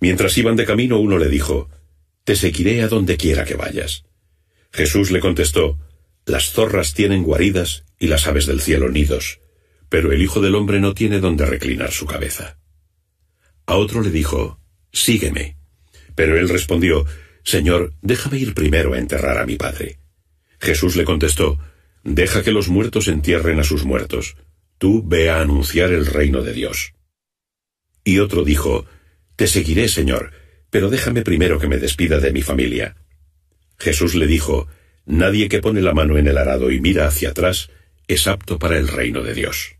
Mientras iban de camino, uno le dijo, Te seguiré a donde quiera que vayas. Jesús le contestó, Las zorras tienen guaridas y las aves del cielo nidos, pero el Hijo del Hombre no tiene donde reclinar su cabeza. A otro le dijo, Sígueme. Pero él respondió, Señor, déjame ir primero a enterrar a mi padre. Jesús le contestó, Deja que los muertos entierren a sus muertos. Tú ve a anunciar el reino de Dios. Y otro dijo, Te seguiré, Señor, pero déjame primero que me despida de mi familia. Jesús le dijo, Nadie que pone la mano en el arado y mira hacia atrás es apto para el reino de Dios.